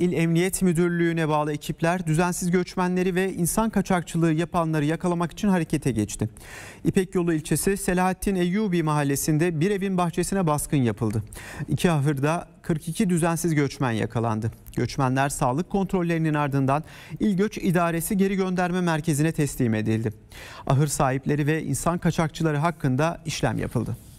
İl Emniyet Müdürlüğü'ne bağlı ekipler düzensiz göçmenleri ve insan kaçakçılığı yapanları yakalamak için harekete geçti. İpek Yolu ilçesi Selahattin Eyyubi mahallesinde bir evin bahçesine baskın yapıldı. İki ahırda 42 düzensiz göçmen yakalandı. Göçmenler sağlık kontrollerinin ardından İl Göç İdaresi geri gönderme merkezine teslim edildi. Ahır sahipleri ve insan kaçakçıları hakkında işlem yapıldı.